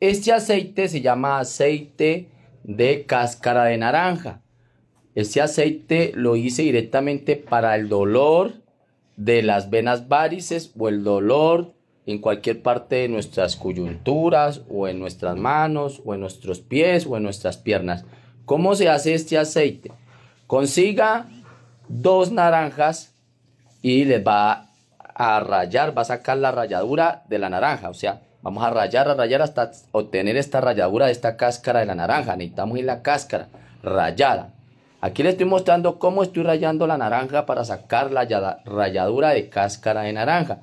Este aceite se llama aceite de cáscara de naranja. Este aceite lo hice directamente para el dolor de las venas varices o el dolor en cualquier parte de nuestras coyunturas o en nuestras manos o en nuestros pies o en nuestras piernas. ¿Cómo se hace este aceite? Consiga dos naranjas y les va a rayar, va a sacar la rayadura de la naranja, o sea, Vamos a rayar, a rayar hasta obtener esta rayadura de esta cáscara de la naranja. Necesitamos ir la cáscara rayada. Aquí le estoy mostrando cómo estoy rayando la naranja para sacar la ralladura de cáscara de naranja.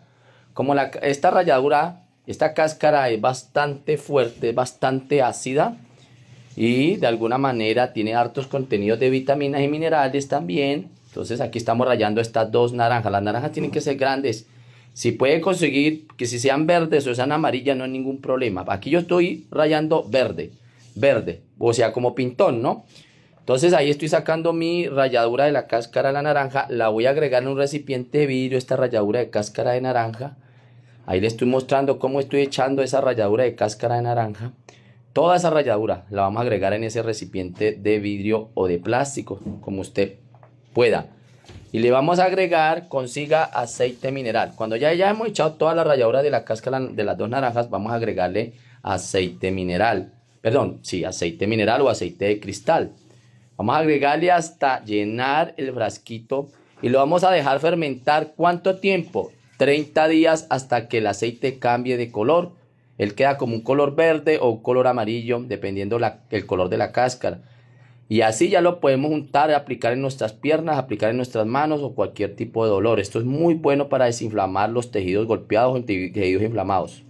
Como esta rayadura, esta cáscara es bastante fuerte, bastante ácida y de alguna manera tiene hartos contenidos de vitaminas y minerales también. Entonces aquí estamos rayando estas dos naranjas. Las naranjas tienen que ser grandes si puede conseguir que si sean verdes o sean amarillas, no hay ningún problema. Aquí yo estoy rayando verde, verde, o sea, como pintón, ¿no? Entonces ahí estoy sacando mi rayadura de la cáscara de la naranja, la voy a agregar en un recipiente de vidrio, esta rayadura de cáscara de naranja. Ahí le estoy mostrando cómo estoy echando esa rayadura de cáscara de naranja. Toda esa rayadura la vamos a agregar en ese recipiente de vidrio o de plástico, como usted pueda. Y le vamos a agregar, consiga aceite mineral. Cuando ya, ya hemos echado toda la ralladura de la cáscara de las dos naranjas, vamos a agregarle aceite mineral. Perdón, sí, aceite mineral o aceite de cristal. Vamos a agregarle hasta llenar el frasquito y lo vamos a dejar fermentar. ¿Cuánto tiempo? 30 días hasta que el aceite cambie de color. Él queda como un color verde o un color amarillo, dependiendo la, el color de la cáscara. Y así ya lo podemos untar, aplicar en nuestras piernas, aplicar en nuestras manos o cualquier tipo de dolor. Esto es muy bueno para desinflamar los tejidos golpeados o tejidos inflamados.